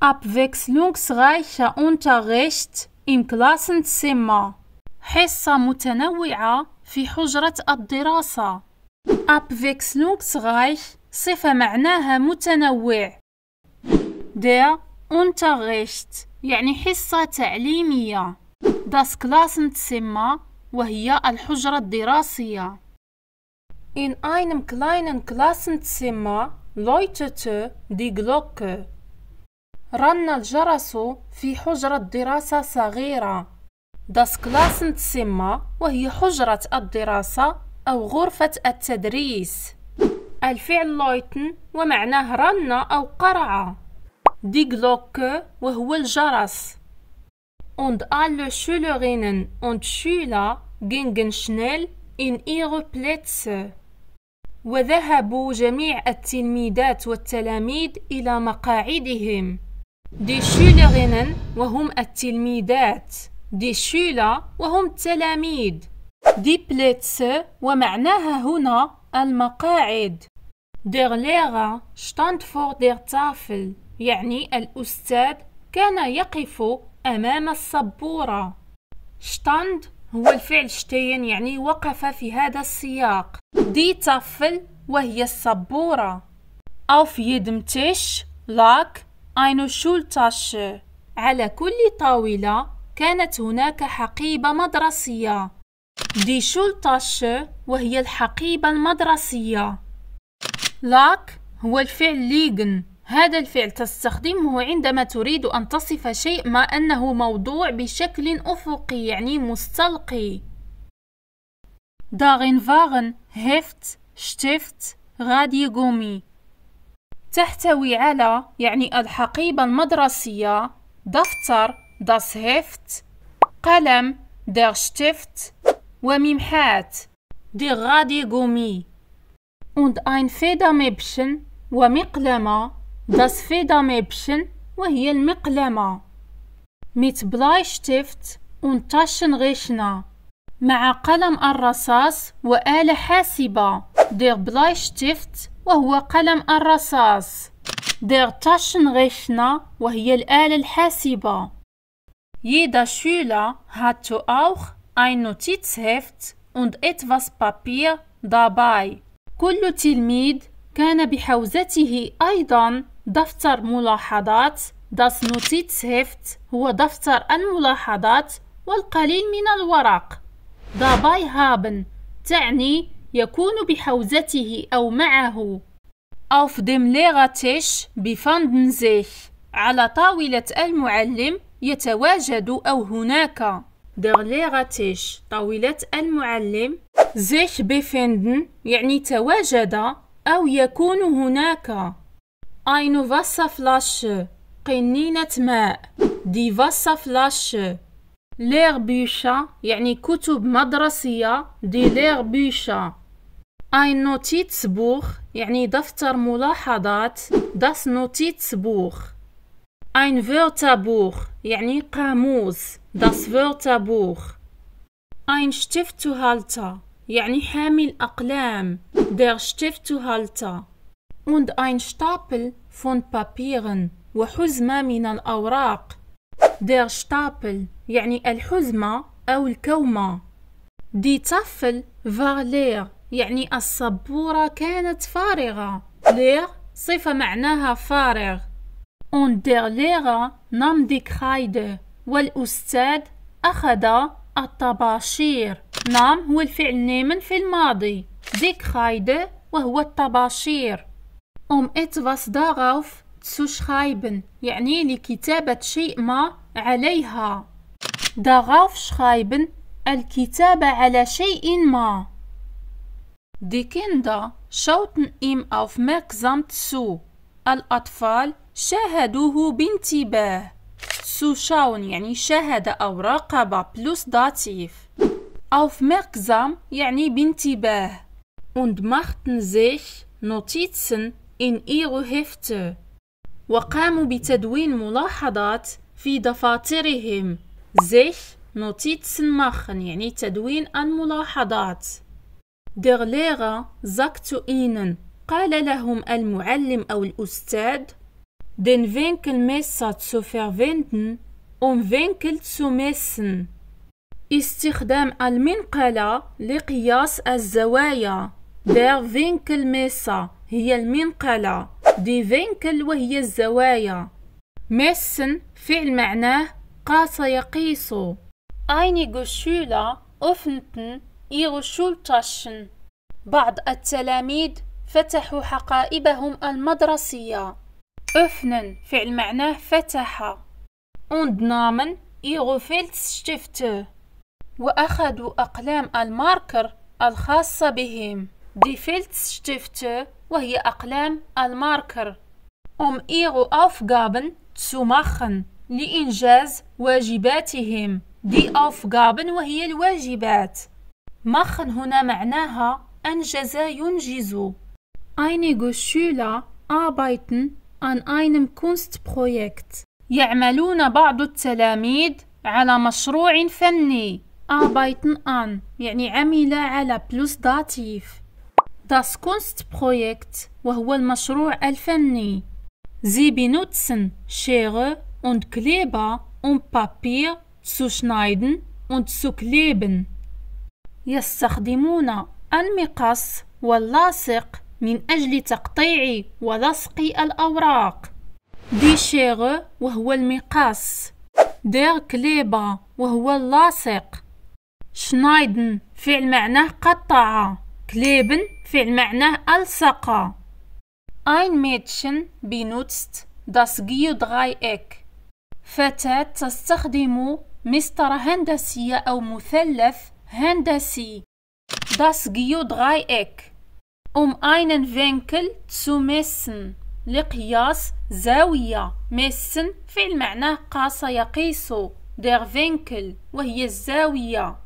abwechslungsreicher Unterricht im Klassenzimmer حصة متنوعة في حجرة الدراسة abwechslungsreich صفة معناها متنوع der Unterricht يعني حصة تعليمية das Klassenzimmer وهي الحجرة الدراسية In einem kleinen Klassenzimmer läutete die Glocke رن الجرس في حجرة دراسة صغيرة كلاسن تسمى وهي حجرة الدراسة أو غرفة التدريس الفعل لويتن ومعناه رن أو قرع دي Glocke وهو الجرس und alle Schülerinnen und Schüler gingen schnell in ihre Plätze وذهبوا جميع التلميذات والتلاميذ إلى مقاعدهم دي شولرينن وهم التلميذات دي شولا وهم التلاميذ دي بليتس ومعناها هنا المقاعد دير ليغا شتاند فور دير تافل يعني الأستاذ كان يقف أمام السبورة شتاند هو الفعل شتين يعني وقف في هذا السياق دي تافل وهي السبورة أوف يدمتش Tisch eine Schultasche. على كل طاولة كانت هناك حقيبة مدرسية. Die Schultasche وهي الحقيبة المدرسية. لاك هو الفعل ليغن هذا الفعل تستخدمه عندما تريد أن تصف شيء ما أنه موضوع بشكل أفقي يعني مستلقي. Darin waren Heft, Stift, غومي تحتوي على يعني الحقيبة المدرسية دفتر داس هيفت قلم دير شتفت وممحات دي غادي غومي und ein Federmäppchen ومقلمة داس Federmäppchen وهي المقلمة ميت بلاي شتيفت Bleistift und غيشنا مع قلم الرصاص وآلة حاسبة بلاي شتيفت وهو قلم الرصاص Der Taschenrechner وهي الآلة الحاسبة Jeder Schüler hatte auch ein Notizheft und etwas Papier dabei. كل تلميذ كان بحوزته أيضا دفتر ملاحظات Das Notizheft هو دفتر الملاحظات والقليل من الورق dabei haben تعني يكون بحوزته أو معه auf dem Lehrertisch befanden sich على طاولة المعلم يتواجد أو هناك der Lehrertisch طاولة المعلم sich befinden يعني تواجد أو يكون هناك eine Wasserflasche قنينة ماء die Wasserflasche Lehrbücher يعني كتب مدرسية die Lehrbücher ein Notizbuch يعني دفتر ملاحظات das Notizbuch ein Wörterbuch يعني قاموس das Wörterbuch ein Stifthalter يعني حامل أقلام der Stifthalter und ein Stapel von Papieren وحزمة من الأوراق der Stapel يعني الحزمة أو الكومة die Tafel war leer يعني الصبورة كانت فارغة لير صفة معناها فارغ اون دير ليغا نام die Kreide والأستاذ أخذ الطباشير نام هو الفعل نيمن في الماضي دي كرايدة وهو الطباشير إت um فاس darauf zu schreiben يعني لكتابة شيء ما عليها darauf شخايبن الكتابة على شيء ما Die Kinder schauten ihm aufmerksam zu. الأطفال شاهدوه بانتباه. schauen يعني شاهد أو راقب plus Dativ. Aufmerksam يعني بانتباه. Und machten sich Notizen in ihre Hefte. وقاموا بتدوين ملاحظات في دفاترهم. sich Notizen machen يعني تدوين الملاحظات. Der Lehrer sagt zu ihnen, قال لهم المعلم أو الأستاذ den Winkelmesser zu verwenden, um Winkel zu messen. استخدام المنقلة لقياس الزوايا der Winkelmesser هي المنقلة Die Winkel وهي الزوايا messen فعل معناه قاس يقيس Einige Schüler öffneten ihre بعض التلاميذ فتحوا حقائبهم المدرسية. أفنن فعل معناه فتح. und نامن ihre وأخذوا أقلام الماركر الخاصة بهم. die Filzstifte وهي أقلام الماركر. أم إيغو Aufgaben zu لإنجاز واجباتهم. دي Aufgaben وهي الواجبات. مخ هنا معناها أنجز ينجز Einige Schüler arbeiten an einem Kunstprojekt. يعملون بعض التلاميذ على مشروع فني. Arbeiten an يعني عمل على plus dativ. Das Kunstprojekt وهو المشروع الفني. Sie benutzen Schere und Kleber um Papier zu schneiden und zu kleben. يستخدمون المقص واللاصق من أجل تقطيع ولصق الأوراق ديشيغ وهو المقص دير كليبا وهو اللاصق شنايدن فعل معناه قطع كليبن فعل معناه ألصق أين Ein بنوتست داس das إك فتاة تستخدم مسطرة هندسية أو مثلث Händesie. Das Geodreieck. Um einen Winkel zu messen. لقياس زاوية messen فعل معناه قاس يقيس der Winkel وهي الزاوية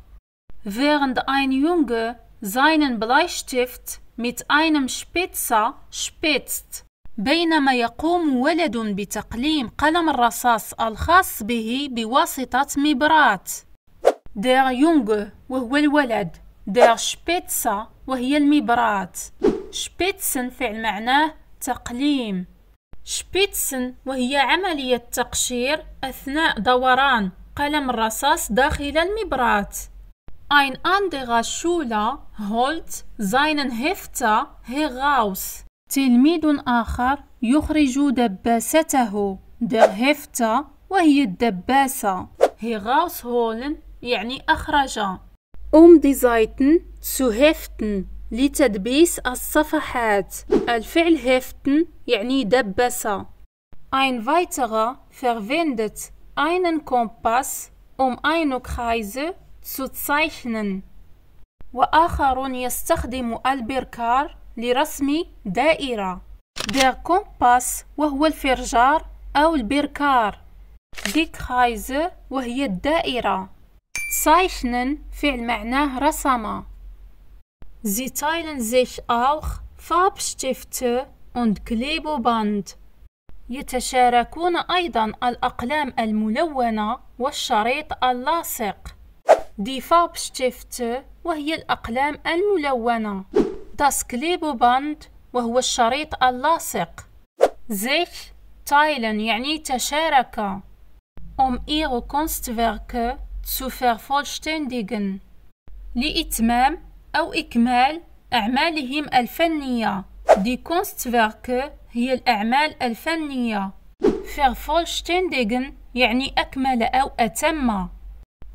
während ein Junge seinen Bleistift mit einem Spitzer spitzt بينما يقوم ولد بتقليم قلم الرصاص الخاص به بواسطة مبرات دير يونغ وهو الولد دير شبيتسا وهي المبرات شبيتسن فعل معناه تقليم شبيتسن وهي عملية تقشير أثناء دوران قلم الرصاص داخل المبرات Ein anderer Schüler holt seinen Hefter heraus. تلميذ آخر يخرج دباسته der Hefter وهي الدباسة herausholen يعني أخرج أم دي زايتن zu هيفتن لتدبيس الصفحات الفعل هيفتن يعني دبس أين weiterer فرفندت أين كومباس أم أين Kreise zu تسايحنن وآخر يستخدم البركار لرسم دائرة der Kompass وهو الفرجار أو البركار دي كرايزه وهي الدائرة Zeichnen فعل معناه رسم. Sie teilen sich auch Farbstifte und Klebeband. يتشاركون أيضا الأقلام الملونة والشريط اللاصق. Die Farbstifte وهي الأقلام الملونة. Das Klebeband وهو الشريط اللاصق. sich teilen يعني تشارك. Um ihre Kunstwerke zu vervollständigen لإتمام أو إكمال أعمالهم الفنية Die Kunstwerke هي الأعمال الفنية vervollständigen يعني أكمل أو أتم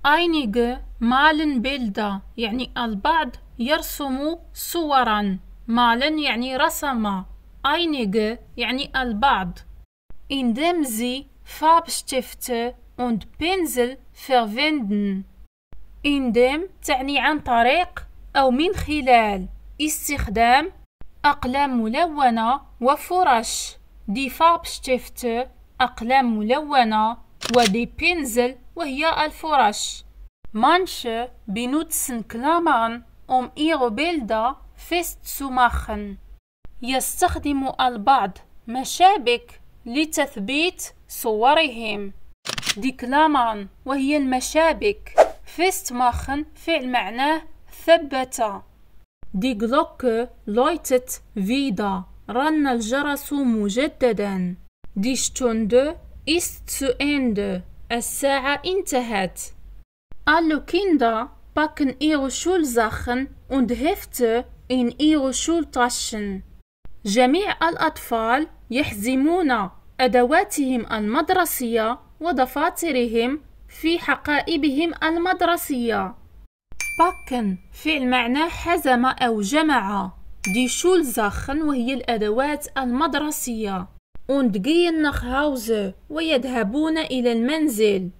Einige malen Bilder يعني البعض يرسم صورا malen يعني رسم Einige يعني البعض Indem sie Farbstifte und Pinsel verwenden in dem تعني عن طريق أو من خلال استخدام أقلام ملونة وفرش دي فابشتفت أقلام ملونة ودي بينزل وهي الفرش بنوتسن كلامان أم um بيلدا فيست سماخن يستخدم البعض مشابك لتثبيت صورهم دي كلامان وهي المشابك فيست ماخن فعل معناه ثبت دي غلوك لويتت فيدا رن الجرس مجددا دي شتوند است اند الساعة انتهت Alle باكن packen ihre Schulsachen und Hefte in ihre Schultaschen. جميع الأطفال يحزمون أدواتهم المدرسية ودفاترهم في حقائبهم المدرسية باكن فعل معناه حزم أو جمع دي شولزاخن وهي الأدوات المدرسية und gehen nach Hause ويذهبون إلى المنزل